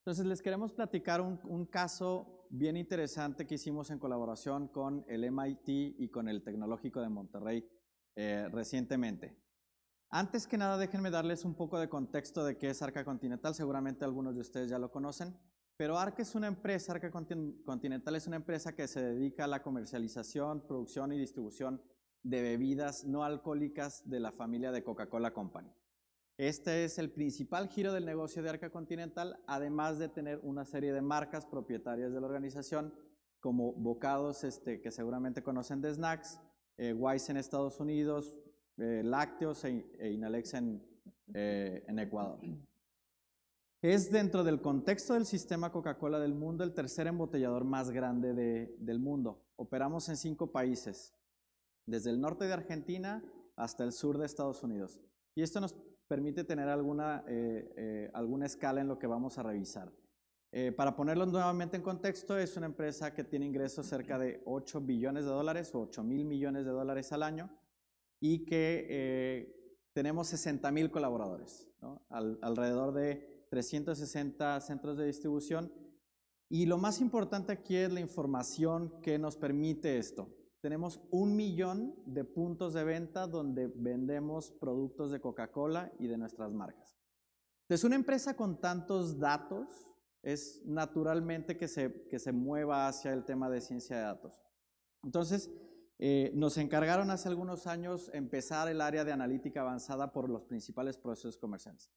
Entonces les queremos platicar un, caso bien interesante que hicimos en colaboración con el MIT y con el Tecnológico de Monterrey eh, recientemente. Antes que nada, déjenme darles un poco de contexto de qué es Arca Continental. Seguramente algunos de ustedes ya lo conocen, pero Arca es una empresa, Arca Continental es una empresa que se dedica a la comercialización, producción y distribución de bebidas no alcohólicas de la familia de Coca-Cola Company. Este es el principal giro del negocio de Arca Continental, además de tener una serie de marcas propietarias de la organización, como bocados este, que seguramente conocen de snacks, eh, Wise en Estados Unidos, eh, lácteos e, e Inalex eh, en, Ecuador. Es dentro del contexto del sistema Coca-Cola del mundo el tercer embotellador más grande del mundo. Operamos en cinco países, desde el norte de Argentina hasta el sur de Estados Unidos. Y esto nos permite tener alguna, eh, eh, alguna escala en lo que vamos a revisar. Eh, para ponerlo nuevamente en contexto, es una empresa que tiene ingresos cerca de 8 billones de dólares o 8 mil millones de dólares al año y que tenemos 60 mil colaboradores, alrededor de 360 centros de distribución. Y lo más importante aquí es la información que nos permite esto. Tenemos un millón de puntos de venta donde vendemos productos de Coca-Cola y de nuestras marcas. Es una empresa con tantos datos es naturalmente que se, que se mueva hacia el tema de ciencia de datos. Entonces, eh, nos encargaron hace algunos años empezar el área de analítica avanzada por los principales procesos comerciales.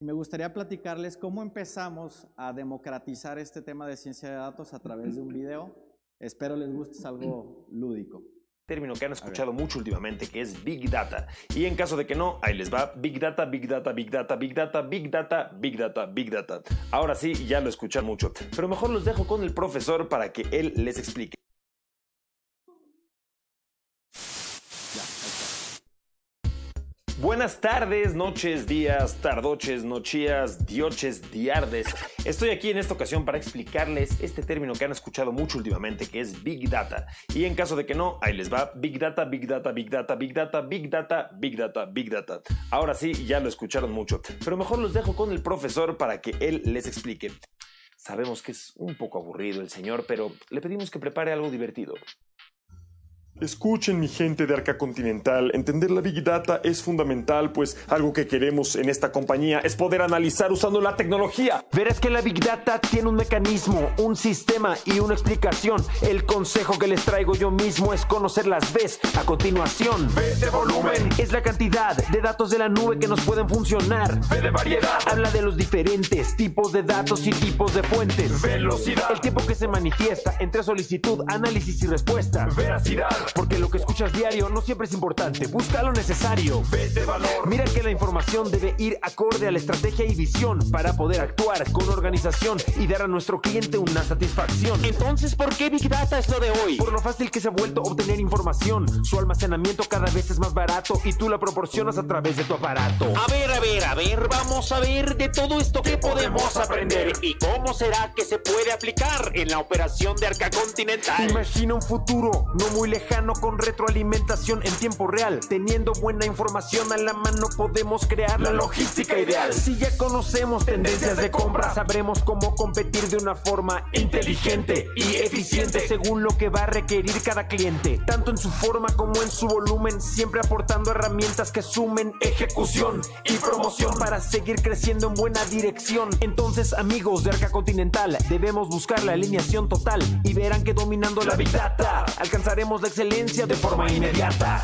Y me gustaría platicarles cómo empezamos a democratizar este tema de ciencia de datos a través de un video Espero les guste, mm. algo lúdico. Término que han escuchado mucho últimamente, que es Big Data. Y en caso de que no, ahí les va Big Data, Big Data, Big Data, Big Data, Big Data, Big Data, Big Data. Ahora sí, ya lo escuchan mucho, pero mejor los dejo con el profesor para que él les explique. buenas tardes, noches, días, tardoches, nochías, dioches, diardes. Estoy aquí en esta ocasión para explicarles este término que han escuchado mucho últimamente, que es Big Data. Y en caso de que no, ahí les va Big Data, Big Data, Big Data, Big Data, Big Data, Big Data, Big Data. Ahora sí, ya lo escucharon mucho, pero mejor los dejo con el profesor para que él les explique. Sabemos que es un poco aburrido el señor, pero le pedimos que prepare algo divertido. Escuchen mi gente de Arca Continental, entender la Big Data es fundamental, pues algo que queremos en esta compañía es poder analizar usando la tecnología. Verás que la Big Data tiene un mecanismo, un sistema y una explicación. El consejo que les traigo yo mismo es conocer las Bs. A continuación, B de volumen es la cantidad de datos de la nube que nos pueden funcionar. B de variedad habla de los diferentes tipos de datos y tipos de fuentes. Velocidad el tiempo que se manifiesta entre solicitud, análisis y respuesta. Veracidad porque lo que escuchas diario no siempre es importante. Busca lo necesario. de valor. Mira que la información debe ir acorde a la estrategia y visión para poder actuar con organización y dar a nuestro cliente una satisfacción. Entonces, ¿por qué Big Data es lo de hoy? Por lo fácil que se ha vuelto obtener información. Su almacenamiento cada vez es más barato y tú la proporcionas a través de tu aparato. A ver, a ver, a ver, vamos a ver de todo esto que podemos aprender y cómo será que se puede aplicar en la operación de Arca Continental. Imagina un futuro no muy lejano no con retroalimentación en tiempo real. Teniendo buena información a la mano podemos crear la logística ideal. Si ya conocemos tendencias de compra, sabremos cómo competir de una forma inteligente y eficiente según lo que va a requerir cada cliente, tanto en su forma como en su volumen, siempre aportando herramientas que sumen ejecución y promoción para seguir creciendo en buena dirección. Entonces, amigos de Arca Continental, debemos buscar la alineación total y verán que dominando la big data alcanzaremos la excelencia excelencia de forma inmediata.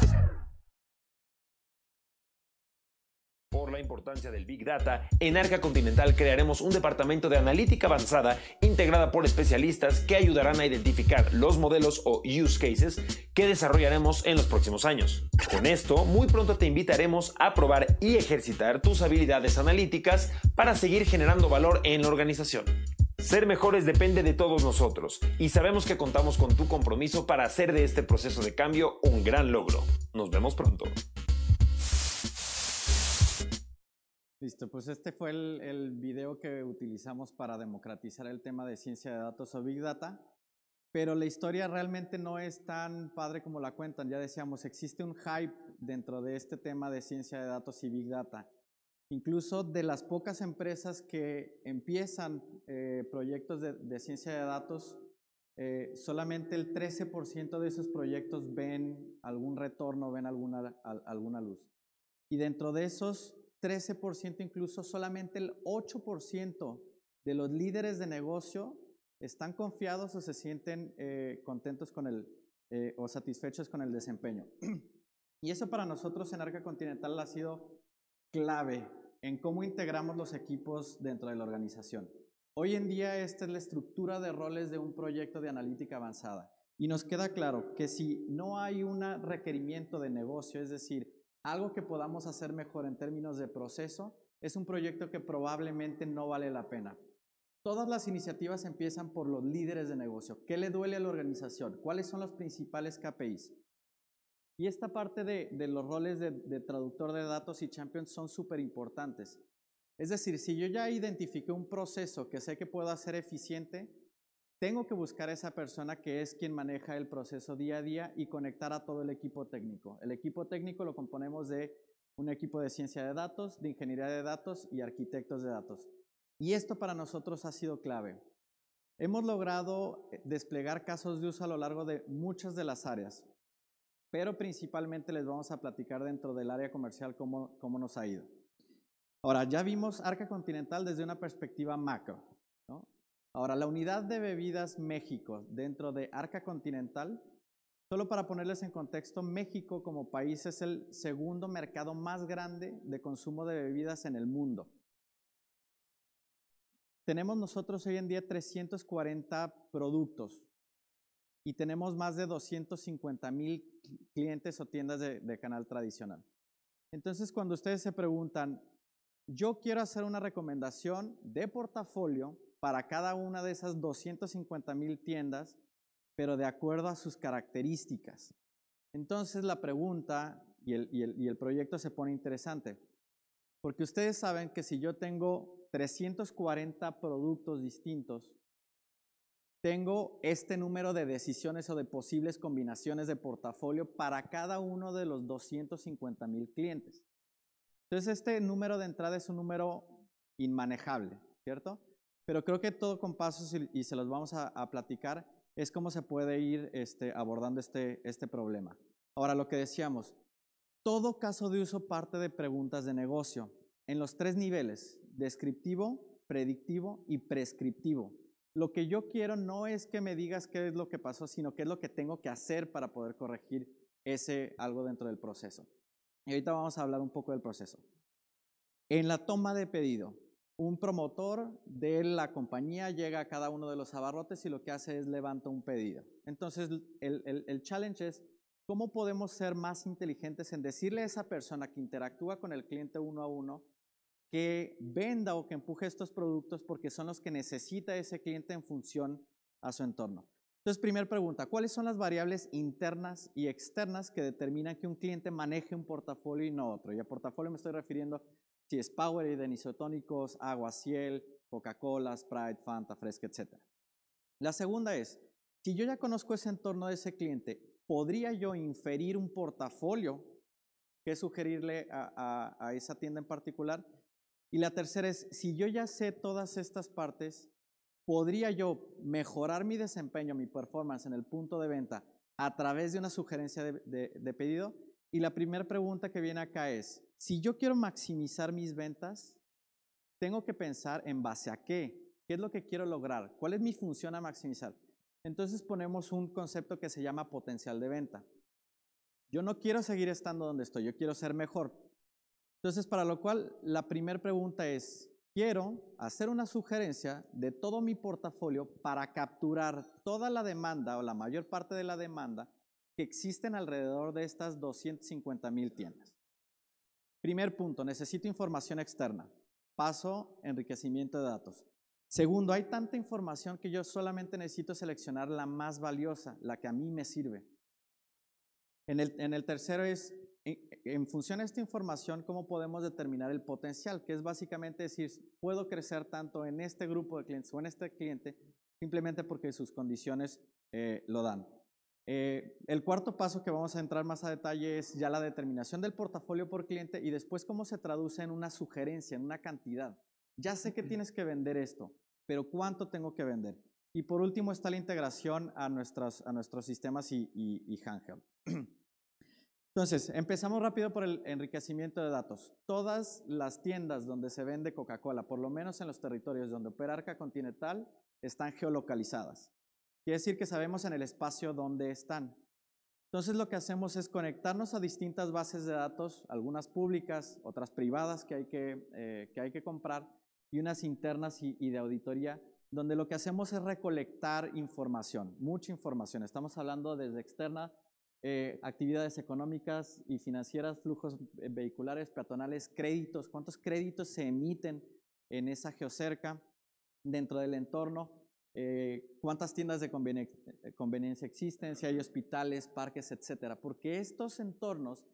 Por la importancia del Big Data, en Arca Continental crearemos un departamento de analítica avanzada integrada por especialistas que ayudarán a identificar los modelos o use cases que desarrollaremos en los próximos años. Con esto, muy pronto te invitaremos a probar y ejercitar tus habilidades analíticas para seguir generando valor en la organización. Ser mejores depende de todos nosotros y sabemos que contamos con tu compromiso para hacer de este proceso de cambio un gran logro. Nos vemos pronto. Listo, pues este fue el, video que utilizamos para democratizar el tema de ciencia de datos o Big Data, pero la historia realmente no es tan padre como la cuentan. Ya decíamos, existe un hype dentro de este tema de ciencia de datos y Big Data. Incluso de las pocas empresas que empiezan eh, proyectos de, ciencia de datos, eh, solamente el 13% de esos proyectos ven algún retorno, ven alguna, alguna luz. Y dentro de esos 13%, incluso solamente el 8% de los líderes de negocio están confiados o se sienten eh, contentos con el, o satisfechos con el desempeño. Y eso para nosotros en Arca Continental ha sido clave en cómo integramos los equipos dentro de la organización. Hoy en día esta es la estructura de roles de un proyecto de analítica avanzada y nos queda claro que si no hay un requerimiento de negocio, es decir, algo que podamos hacer mejor en términos de proceso, es un proyecto que probablemente no vale la pena. Todas las iniciativas empiezan por los líderes de negocio. ¿Qué le duele a la organización? ¿Cuáles son los principales KPIs? Y esta parte de, los roles de, traductor de datos y champions son súper importantes. Es decir, si yo ya identifiqué un proceso que sé que puedo hacer eficiente, tengo que buscar a esa persona que es quien maneja el proceso día a día y conectar a todo el equipo técnico. El equipo técnico lo componemos de un equipo de ciencia de datos, de ingeniería de datos y arquitectos de datos. Y esto para nosotros ha sido clave. Hemos logrado eh, desplegar casos de uso a lo largo de muchas de las áreas pero principalmente les vamos a platicar dentro del área comercial cómo, cómo nos ha ido. Ahora, ya vimos Arca Continental desde una perspectiva macro. Ahora, la unidad de bebidas México dentro de Arca Continental, solo para ponerles en contexto, México como país es el segundo mercado más grande de consumo de bebidas en el mundo. Tenemos nosotros hoy en día 340 productos y tenemos más de 250 mil clientes o tiendas de, canal tradicional. Entonces, cuando ustedes se preguntan, yo quiero hacer una recomendación de portafolio para cada una de esas 250 mil tiendas, pero de acuerdo a sus características. Entonces, la pregunta y el, y el proyecto se pone interesante, porque ustedes saben que si yo tengo 340 productos distintos, tengo este número de decisiones o de posibles combinaciones de portafolio para cada uno de los 250 mil clientes. Entonces, este número de entrada es un número inmanejable, ¿cierto? Pero creo que todo con pasos y, se los vamos a, platicar es cómo se puede ir este, abordando este, este problema. Ahora, lo que decíamos, todo caso de uso parte de preguntas de negocio en los tres niveles, descriptivo, predictivo y prescriptivo lo que yo quiero no es que me digas qué es lo que pasó, sino qué es lo que tengo que hacer para poder corregir ese algo dentro del proceso. Y ahorita vamos a hablar un poco del proceso. En la toma de pedido, un promotor de la compañía llega a cada uno de los abarrotes y lo que hace es levanta un pedido. Entonces, el, el challenge es, ¿cómo podemos ser más inteligentes en decirle a esa persona que interactúa con el cliente uno a uno que venda o que empuje estos productos porque son los que necesita ese cliente en función a su entorno. Entonces, primera pregunta, ¿cuáles son las variables internas y externas que determinan que un cliente maneje un portafolio y no otro? Y a portafolio me estoy refiriendo si es Powerade, isotónicos, agua, ciel, Coca-Cola, Sprite, Fanta, Fresca, etc. La segunda es, si yo ya conozco ese entorno de ese cliente, ¿podría yo inferir un portafolio que sugerirle a esa tienda en particular? Y la tercera es, si yo ya sé todas estas partes, ¿podría yo mejorar mi desempeño, mi performance en el punto de venta a través de una sugerencia de, pedido? Y la primera pregunta que viene acá es, si yo quiero maximizar mis ventas, tengo que pensar en base a qué, qué es lo que quiero lograr, cuál es mi función a maximizar. Entonces ponemos un concepto que se llama potencial de venta. Yo no quiero seguir estando donde estoy, yo quiero ser mejor. Entonces, para lo cual, la primera pregunta es, quiero hacer una sugerencia de todo mi portafolio para capturar toda la demanda o la mayor parte de la demanda que existen alrededor de estas 250 mil tiendas. Primer punto, necesito información externa. Paso, enriquecimiento de datos. Segundo, hay tanta información que yo solamente necesito seleccionar la más valiosa, la que a mí me sirve. En el, en el tercero es, en función de esta información, ¿cómo podemos determinar el potencial? Que es básicamente decir, puedo crecer tanto en este grupo de clientes o en este cliente simplemente porque sus condiciones eh, lo dan. Eh, el cuarto paso que vamos a entrar más a detalle es ya la determinación del portafolio por cliente y después cómo se traduce en una sugerencia, en una cantidad. Ya sé que tienes que vender esto, pero ¿cuánto tengo que vender? Y por último está la integración a, a nuestros sistemas y, y, y Entonces, empezamos rápido por el enriquecimiento de datos. Todas las tiendas donde se vende Coca-Cola, por lo menos en los territorios donde opera Arca Continental, están geolocalizadas. Quiere decir que sabemos en el espacio dónde están. Entonces lo que hacemos es conectarnos a distintas bases de datos, algunas públicas, otras privadas que hay que, eh, que, hay que comprar y unas internas y, y de auditoría, donde lo que hacemos es recolectar información, mucha información. Estamos hablando desde externa eh, actividades económicas y financieras, flujos eh, vehiculares, peatonales, créditos, cuántos créditos se emiten en esa geocerca dentro del entorno, eh, cuántas tiendas de conveniencia existen, si hay hospitales, parques, etcétera, porque estos entornos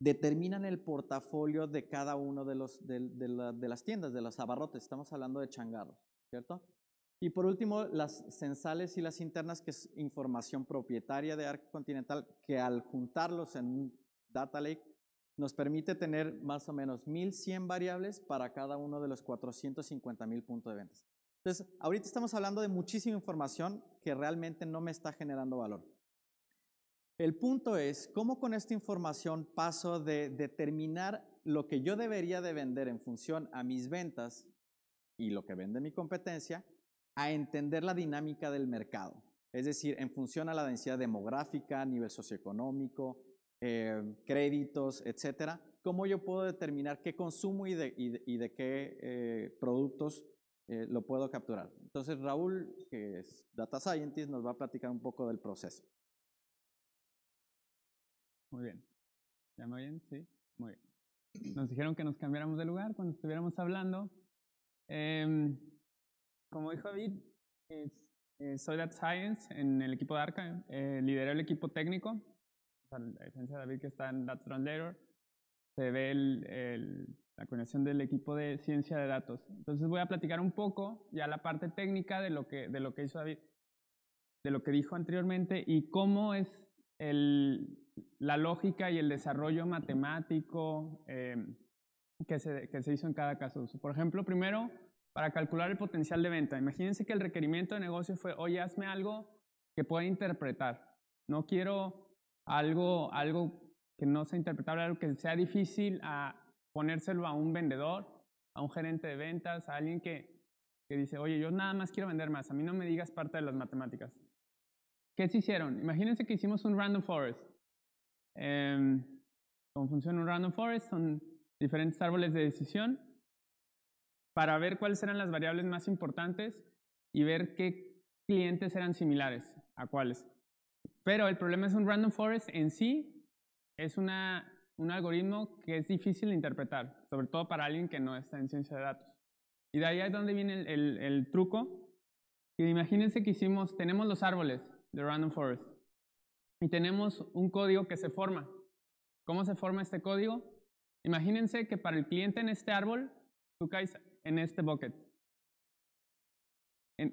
determinan el portafolio de cada uno de, los, de, de las tiendas, de los abarrotes, estamos hablando de changarros, ¿cierto? Y por último, las censales y las internas, que es información propietaria de ARC Continental, que al juntarlos en un data lake nos permite tener más o menos 1100 variables para cada uno de los 450.000 puntos de ventas. Entonces, ahorita estamos hablando de muchísima información que realmente no me está generando valor. El punto es cómo con esta información paso de determinar lo que yo debería de vender en función a mis ventas y lo que vende mi competencia a entender la dinámica del mercado, es decir, en función a la densidad demográfica, nivel socioeconómico, eh, créditos, etcétera, cómo yo puedo determinar qué consumo y de, qué eh, productos eh, lo puedo capturar. Entonces, Raúl, que es Data Scientist, nos va a platicar un poco del proceso. Muy bien. ¿Ya me oyen? Sí. Muy bien. Nos dijeron que nos cambiáramos de lugar cuando estuviéramos hablando. Em, como dijo David, eh, soy Data Science en el equipo de Arca, eh, lidero el equipo técnico, La sea, de David que está en Data Translator, se ve la conexión del equipo de ciencia de datos. Entonces voy a platicar un poco ya la parte técnica de lo que, de lo que hizo David, de lo que dijo anteriormente y cómo es la lógica y el desarrollo matemático eh, que, se, que se hizo en cada caso. Por ejemplo, primero para calcular el potencial de venta. Imagínense que el requerimiento de negocio fue, oye, hazme algo que pueda interpretar. No quiero algo, algo que no sea interpretable, algo que sea difícil a ponérselo a un vendedor, a un gerente de ventas, a alguien que, dice, oye, yo nada más quiero vender más, a mí no me digas parte de las matemáticas. ¿Qué se hicieron? Imagínense que hicimos un random forest. Eh, ¿Cómo funciona un random forest? Son diferentes árboles de decisión para ver cuáles eran las variables más importantes y ver qué clientes eran similares a cuáles. Pero el problema es un random forest en sí es un algoritmo que es difícil de interpretar, sobre todo para alguien que no está en ciencia de datos. Y de ahí es donde viene el, truco. imagínense que hicimos, tenemos los árboles de random forest y tenemos un código que se forma. ¿Cómo se forma este código? Imagínense que para el cliente en este árbol, tú caes en este bucket.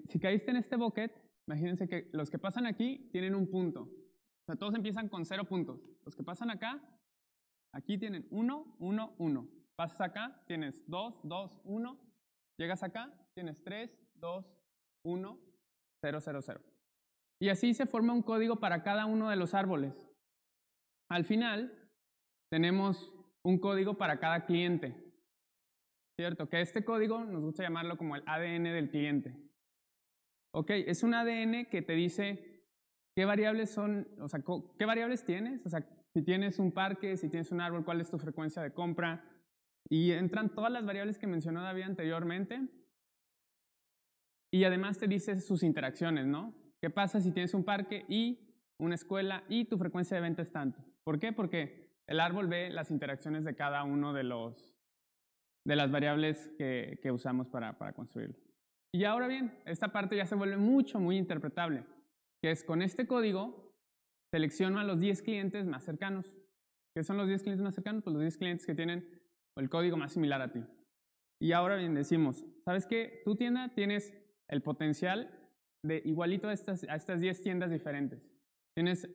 si caíste en este bucket, imagínense que los que pasan aquí tienen un punto. O sea, todos empiezan con cero puntos. Los que pasan acá, aquí tienen uno, uno, uno. Pasas acá, tienes dos, dos, uno. Llegas acá, tienes tres, dos, uno, cero, cero, cero. Y así se forma un código para cada uno de los árboles. Al final, tenemos un código para cada cliente. Que este código nos gusta llamarlo como el ADN del cliente. Ok, es un ADN que te dice qué variables son, o sea, qué variables tienes, o sea, si tienes un parque, si tienes un árbol, cuál es tu frecuencia de compra, y entran todas las variables que mencionó David anteriormente. Y además te dice sus interacciones, ¿no? ¿Qué pasa si tienes un parque y una escuela y tu frecuencia de venta es tanto? ¿Por qué? Porque el árbol ve las interacciones de cada uno de los de las variables que, usamos para, para construirlo. Y ahora bien, esta parte ya se vuelve mucho, muy interpretable, que es con este código selecciono a los 10 clientes más cercanos. ¿Qué son los 10 clientes más cercanos? Pues los 10 clientes que tienen el código más similar a ti. Y ahora bien, decimos, ¿sabes qué? Tu tienda tienes el potencial de igualito a estas, a estas 10 tiendas diferentes. Tienes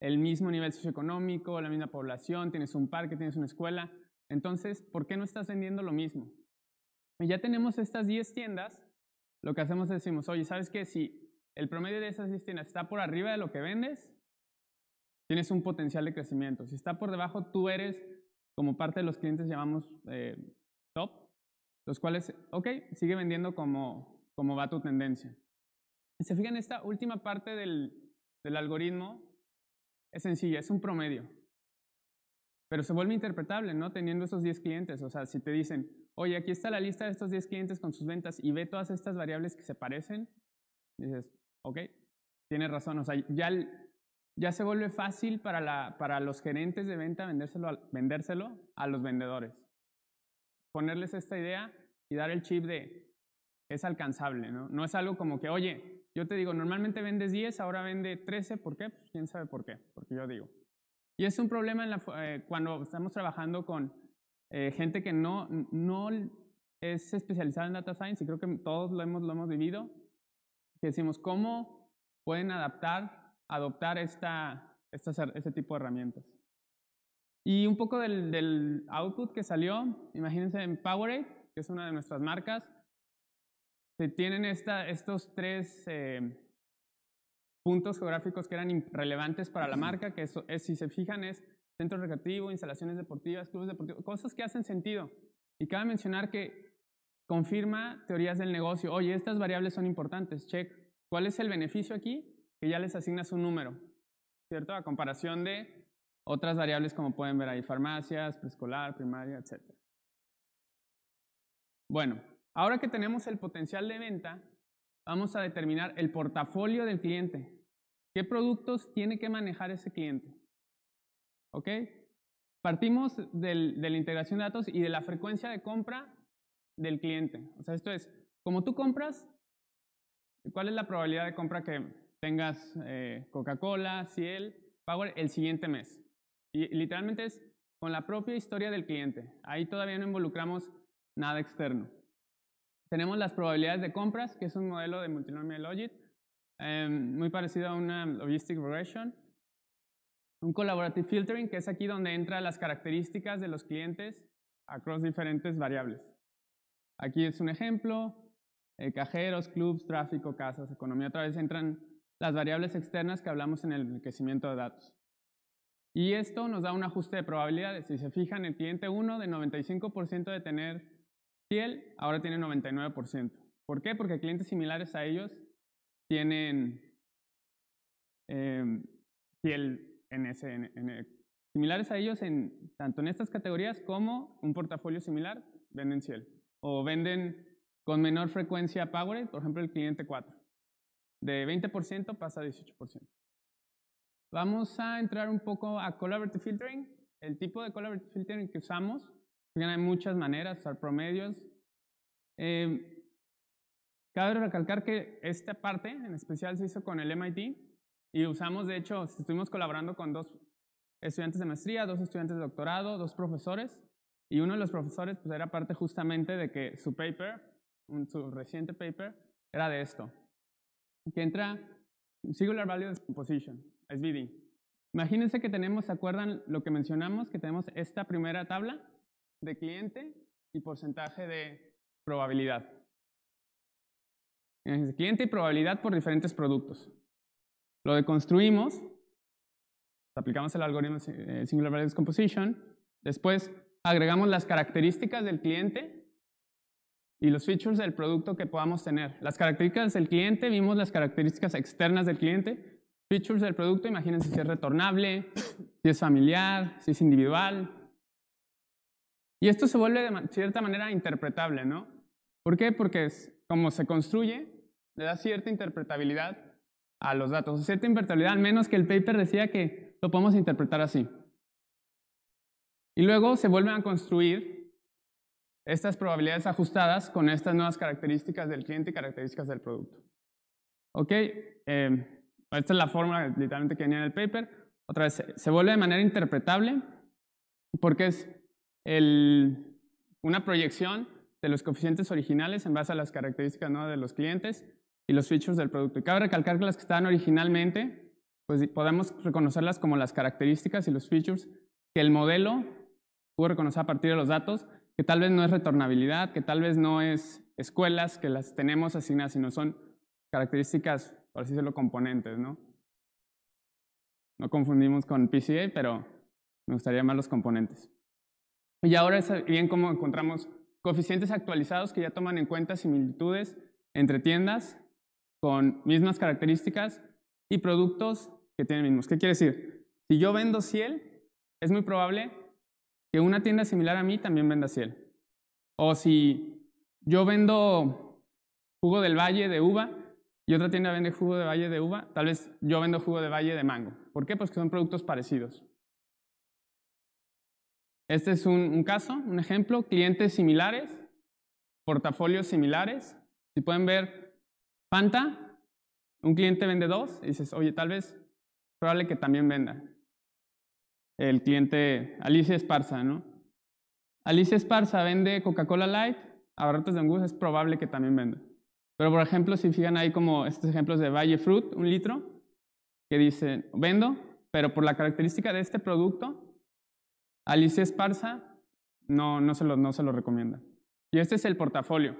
el mismo nivel socioeconómico, la misma población, tienes un parque, tienes una escuela, entonces, ¿por qué no estás vendiendo lo mismo? ya tenemos estas 10 tiendas, lo que hacemos es decimos, oye, ¿sabes qué? Si el promedio de esas 10 tiendas está por arriba de lo que vendes, tienes un potencial de crecimiento. Si está por debajo, tú eres, como parte de los clientes llamamos eh, top, los cuales, ok, sigue vendiendo como, va tu tendencia. Si se fijan, esta última parte del, del algoritmo es sencilla, es un promedio. Pero se vuelve interpretable, ¿no? Teniendo esos 10 clientes. O sea, si te dicen, oye, aquí está la lista de estos 10 clientes con sus ventas y ve todas estas variables que se parecen, dices, ok, tienes razón. O sea, ya, ya se vuelve fácil para, la, para los gerentes de venta vendérselo a, vendérselo a los vendedores. Ponerles esta idea y dar el chip de, es alcanzable, ¿no? No es algo como que, oye, yo te digo, normalmente vendes 10, ahora vende 13, ¿por qué? Pues quién sabe por qué, porque yo digo. Y es un problema la, eh, cuando estamos trabajando con eh, gente que no, no es especializada en data science, y creo que todos lo hemos, lo hemos vivido, que decimos, ¿cómo pueden adaptar, adoptar esta, este tipo de herramientas? Y un poco del, del output que salió, imagínense en Powerade, que es una de nuestras marcas, se tienen esta, estos tres eh, puntos geográficos que eran relevantes para la marca, que es, si se fijan es centro recreativo, instalaciones deportivas, clubes deportivos, cosas que hacen sentido. Y cabe mencionar que confirma teorías del negocio. Oye, estas variables son importantes, check. ¿Cuál es el beneficio aquí? Que ya les asignas un número, ¿cierto? A comparación de otras variables como pueden ver ahí, farmacias, preescolar, primaria, etc. Bueno, ahora que tenemos el potencial de venta, vamos a determinar el portafolio del cliente. ¿Qué productos tiene que manejar ese cliente? ¿Ok? Partimos de la integración de datos y de la frecuencia de compra del cliente. O sea, esto es, como tú compras, ¿cuál es la probabilidad de compra que tengas eh, Coca-Cola, Ciel, Power el siguiente mes? Y literalmente es con la propia historia del cliente. Ahí todavía no involucramos nada externo. Tenemos las probabilidades de compras, que es un modelo de Multinomial logit. Em, muy parecido a una logistic regression. Un collaborative filtering, que es aquí donde entran las características de los clientes across diferentes variables. Aquí es un ejemplo, eh, cajeros, clubs, tráfico, casas, economía. Otra vez entran las variables externas que hablamos en el enriquecimiento de datos. Y esto nos da un ajuste de probabilidades. Si se fijan, el cliente 1 de 95% de tener piel, ahora tiene 99%. ¿Por qué? Porque clientes similares a ellos tienen eh, en ese, en, eh, similares a ellos en, tanto en estas categorías como un portafolio similar, venden ciel. O venden con menor frecuencia Powerade, por ejemplo el cliente 4. De 20% pasa a 18%. Vamos a entrar un poco a Collaborative Filtering. El tipo de Collaborative Filtering que usamos, hay muchas maneras, usar promedios. Em, Cabe recalcar que esta parte en especial se hizo con el MIT y usamos, de hecho, estuvimos colaborando con dos estudiantes de maestría, dos estudiantes de doctorado, dos profesores y uno de los profesores pues era parte justamente de que su paper, su reciente paper, era de esto, que entra Singular Value Decomposition, SVD. Imagínense que tenemos, ¿se acuerdan lo que mencionamos? Que tenemos esta primera tabla de cliente y porcentaje de probabilidad cliente y probabilidad por diferentes productos. Lo deconstruimos, aplicamos el algoritmo eh, Singular Value Composition, después agregamos las características del cliente y los features del producto que podamos tener. Las características del cliente, vimos las características externas del cliente, features del producto, imagínense si es retornable, si es familiar, si es individual. Y esto se vuelve de cierta manera interpretable, ¿no? ¿Por qué? Porque es, como se construye, le da cierta interpretabilidad a los datos, cierta interpretabilidad, al menos que el paper decía que lo podemos interpretar así. Y luego se vuelven a construir estas probabilidades ajustadas con estas nuevas características del cliente y características del producto. ¿Ok? Em, esta es la fórmula literalmente que venía en el paper. Otra vez, se vuelve de manera interpretable porque es una proyección de los coeficientes originales en base a las características ¿no? de los clientes y los features del producto. Y cabe recalcar que las que estaban originalmente, pues podemos reconocerlas como las características y los features que el modelo pudo reconocer a partir de los datos, que tal vez no es retornabilidad, que tal vez no es escuelas, que las tenemos asignadas, sino son características, por así decirlo, componentes, ¿no? No confundimos con PCA, pero me gustaría más los componentes. Y ahora es bien cómo encontramos coeficientes actualizados que ya toman en cuenta similitudes entre tiendas con mismas características y productos que tienen mismos. ¿Qué quiere decir? Si yo vendo Ciel, es muy probable que una tienda similar a mí también venda Ciel. O si yo vendo jugo del valle de uva y otra tienda vende jugo de valle de uva, tal vez yo vendo jugo de valle de mango. ¿Por qué? Pues que son productos parecidos. Este es un, caso, un ejemplo, clientes similares, portafolios similares. Si pueden ver, Panta, un cliente vende dos y dices, oye, tal vez probable que también venda. El cliente Alicia Esparza, ¿no? Alicia Esparza vende Coca-Cola Light, abarrotes de angus, es probable que también venda. Pero por ejemplo, si fijan ahí como estos ejemplos de Valle Fruit, un litro, que dice, vendo, pero por la característica de este producto, Alicia Esparza no, no, no se lo recomienda. Y este es el portafolio.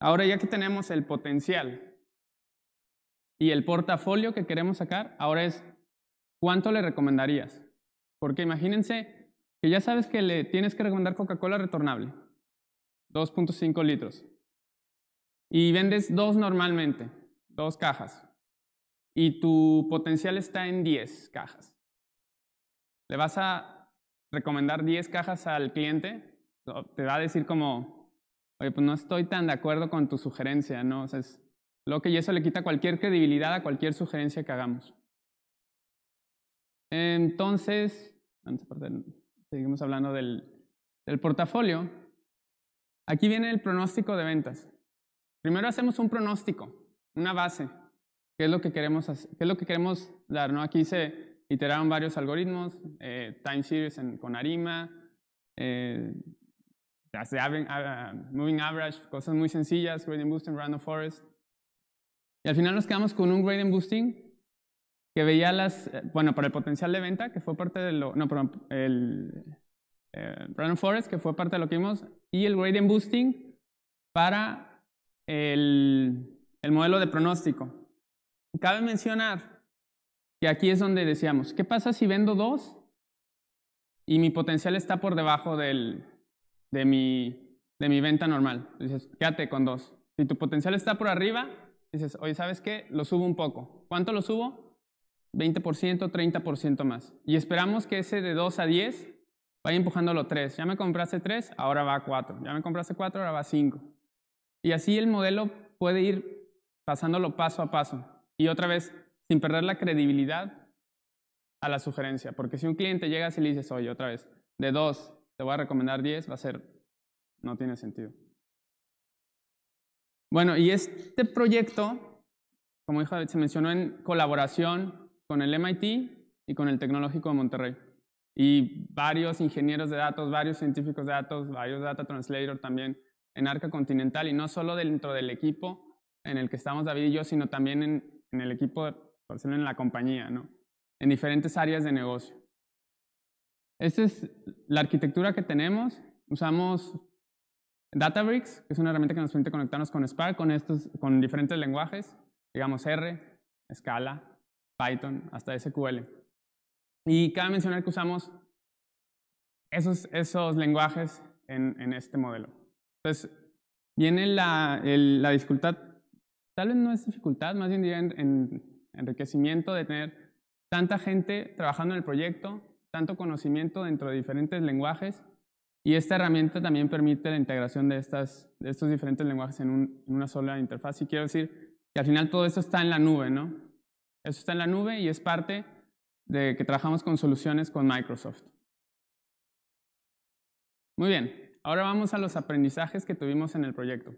Ahora ya que tenemos el potencial y el portafolio que queremos sacar, ahora es ¿cuánto le recomendarías? Porque imagínense que ya sabes que le tienes que recomendar Coca-Cola retornable, 2.5 litros. Y vendes dos normalmente, dos cajas. Y tu potencial está en 10 cajas. Le vas a recomendar 10 cajas al cliente, te va a decir como, oye, pues no estoy tan de acuerdo con tu sugerencia, ¿no? O sea, es lo que y eso le quita cualquier credibilidad a cualquier sugerencia que hagamos. Entonces, seguimos hablando del, portafolio. Aquí viene el pronóstico de ventas. Primero hacemos un pronóstico, una base, qué es lo que queremos, qué es lo que queremos dar, ¿no? Aquí se iteraron varios algoritmos, eh, time series con ARIMA, eh, ah, moving average, cosas muy sencillas, gradient boosting, random forest. Y al final nos quedamos con un gradient boosting que veía las, eh, bueno, para el potencial de venta, que fue parte de lo, no, perdón, el random forest, que fue parte de lo que vimos, y el gradient boosting para el modelo de pronóstico. Cabe mencionar y aquí es donde decíamos, ¿qué pasa si vendo dos y mi potencial está por debajo del, de, mi, de mi venta normal? Dices, quédate con dos. Si tu potencial está por arriba, dices, oye, ¿sabes qué? Lo subo un poco. ¿Cuánto lo subo? 20%, 30% más. Y esperamos que ese de 2 a 10 vaya empujándolo 3. Ya me compraste 3, ahora va a 4. Ya me compraste 4, ahora va a 5. Y así el modelo puede ir pasándolo paso a paso. Y otra vez, sin perder la credibilidad a la sugerencia. Porque si un cliente llega y le dices, oye, otra vez, de dos, te voy a recomendar diez, va a ser, no tiene sentido. Bueno, y este proyecto, como dijo, se mencionó en colaboración con el MIT y con el Tecnológico de Monterrey. Y varios ingenieros de datos, varios científicos de datos, varios data translator también en Arca Continental, y no solo dentro del equipo en el que estamos David y yo, sino también en, en el equipo por ejemplo, en la compañía, ¿no? En diferentes áreas de negocio. Esta es la arquitectura que tenemos. Usamos Databricks, que es una herramienta que nos permite conectarnos con Spark, con, estos, con diferentes lenguajes, digamos R, Scala, Python, hasta SQL. Y cabe mencionar que usamos esos, esos lenguajes en, en este modelo. Entonces, viene la, la dificultad, tal vez no es dificultad, más bien diría en enriquecimiento de tener tanta gente trabajando en el proyecto, tanto conocimiento dentro de diferentes lenguajes y esta herramienta también permite la integración de, estos diferentes lenguajes en, una sola interfaz. Y quiero decir que al final todo eso está en la nube, ¿no? Eso está en la nube y es parte de que trabajamos con soluciones con Microsoft. Muy bien, ahora vamos a los aprendizajes que tuvimos en el proyecto.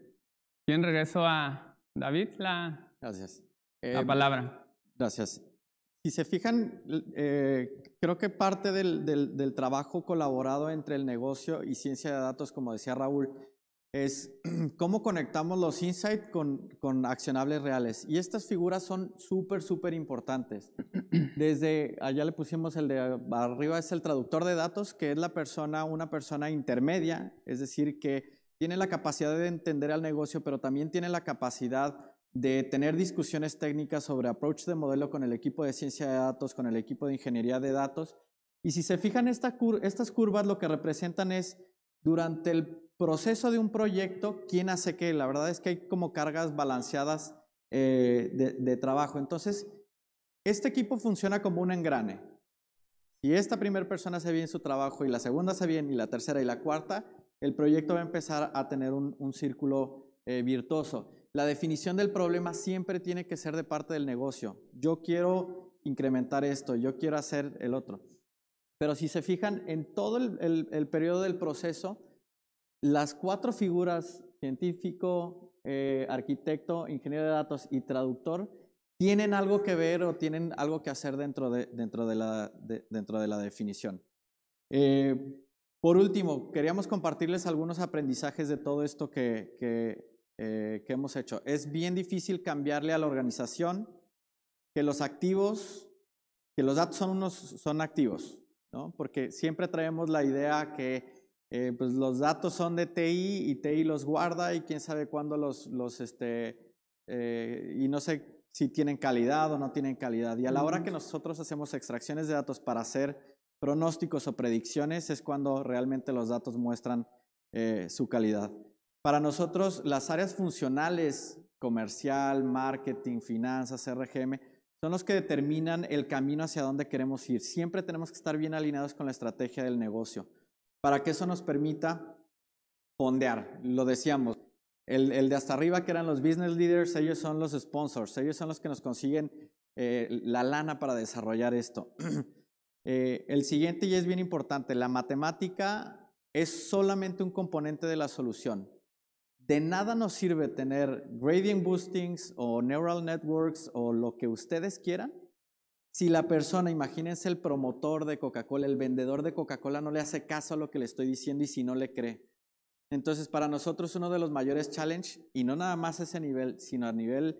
Bien, regreso a David la, Gracias. la em, palabra. Gracias. Si se fijan, eh, creo que parte del, trabajo colaborado entre el negocio y ciencia de datos, como decía Raúl, es cómo conectamos los insights con, con accionables reales. Y estas figuras son súper, súper importantes. Desde allá le pusimos el de arriba, es el traductor de datos, que es la persona, una persona intermedia, es decir, que tiene la capacidad de entender al negocio, pero también tiene la capacidad de tener discusiones técnicas sobre approach de modelo con el equipo de ciencia de datos, con el equipo de ingeniería de datos. Y si se fijan, estas curvas lo que representan es durante el proceso de un proyecto, quién hace qué. La verdad es que hay como cargas balanceadas eh, de, trabajo. Entonces, este equipo funciona como un engrane. Si esta primera persona hace bien su trabajo y la segunda hace bien y la tercera y la cuarta, el proyecto va a empezar a tener un, círculo eh, virtuoso la definición del problema siempre tiene que ser de parte del negocio. Yo quiero incrementar esto, yo quiero hacer el otro. Pero si se fijan, en todo el, periodo del proceso, las cuatro figuras, científico, eh, arquitecto, ingeniero de datos y traductor, tienen algo que ver o tienen algo que hacer dentro de, dentro de, la, dentro de la definición. Eh, por último, queríamos compartirles algunos aprendizajes de todo esto que, que, eh, que hemos hecho. Es bien difícil cambiarle a la organización que los activos, que los datos son, unos, son activos, ¿no? porque siempre traemos la idea que eh, pues los datos son de TI y TI los guarda y quién sabe cuándo los, los este, eh, y no sé si tienen calidad o no tienen calidad. Y a la hora que nosotros hacemos extracciones de datos para hacer pronósticos o predicciones es cuando realmente los datos muestran su calidad. Para nosotros, las áreas funcionales, comercial, marketing, finanzas, RGM, son los que determinan el camino hacia dónde queremos ir. Siempre tenemos que estar bien alineados con la estrategia del negocio para que eso nos permita fondear. Lo decíamos, el, de hasta arriba que eran los business leaders, ellos son los sponsors, ellos son los que nos consiguen eh, la lana para desarrollar esto. Eh, el siguiente y es bien importante, la matemática es solamente un componente de la solución. De nada nos sirve tener gradient boostings o neural networks o lo que ustedes quieran si la persona, imagínense el promotor de Coca-Cola, el vendedor de Coca-Cola no le hace caso a lo que le estoy diciendo y si no le cree. Entonces, para nosotros uno de los mayores challenges y no nada más a ese nivel, sino a nivel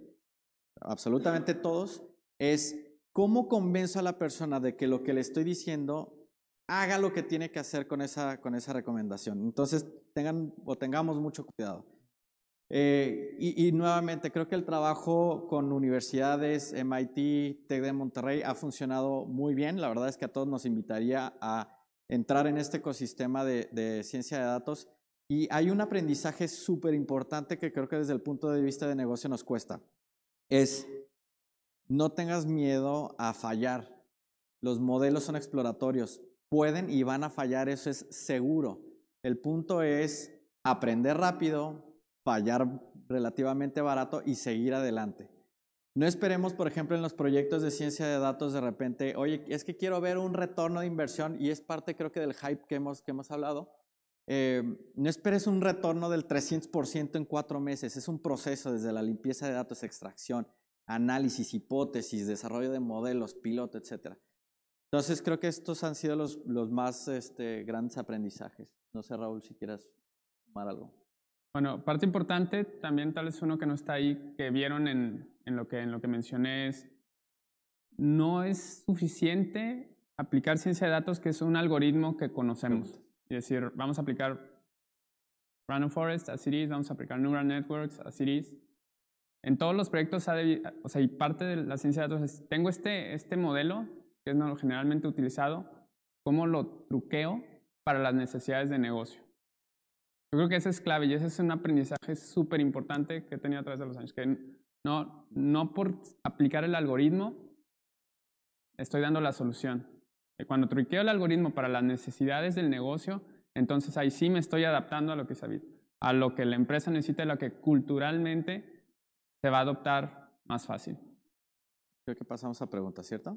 absolutamente todos, es cómo convenzo a la persona de que lo que le estoy diciendo haga lo que tiene que hacer con esa, con esa recomendación. Entonces, tengan o tengamos mucho cuidado. Eh, y, nuevamente, creo que el trabajo con universidades, MIT, TEC de Monterrey, ha funcionado muy bien. La verdad es que a todos nos invitaría a entrar en este ecosistema de, de ciencia de datos. Y hay un aprendizaje súper importante que creo que desde el punto de vista de negocio nos cuesta. Es no tengas miedo a fallar. Los modelos son exploratorios. Pueden y van a fallar, eso es seguro. El punto es aprender rápido, fallar relativamente barato y seguir adelante. No esperemos, por ejemplo, en los proyectos de ciencia de datos de repente, oye, es que quiero ver un retorno de inversión y es parte creo que del hype que hemos, que hemos hablado. Eh, no esperes un retorno del 300% en cuatro meses, es un proceso desde la limpieza de datos, extracción, análisis, hipótesis, desarrollo de modelos, piloto, etc. Entonces creo que estos han sido los, más este, grandes aprendizajes. No sé, Raúl, si quieras tomar algo. Bueno, parte importante, también tal vez uno que no está ahí, que vieron en, lo, que, en mencioné es, no es suficiente aplicar ciencia de datos, que es un algoritmo que conocemos. Es decir, vamos a aplicar Random Forest a Cities, vamos a aplicar Neural Networks a Cities. En todos los proyectos, o sea, y parte de la ciencia de datos tengo este, este, modelo, que es generalmente utilizado, cómo lo truqueo para las necesidades de negocio. Yo creo que esa es clave y ese es un aprendizaje súper importante que he tenido a través de los años, que no, no por aplicar el algoritmo estoy dando la solución. Eh, cuando truqueo el algoritmo para las necesidades del negocio, entonces ahí sí me estoy adaptando a lo que a lo que la empresa necesita y lo que culturalmente se va a adoptar más fácil. Creo que pasamos a preguntas, ¿cierto?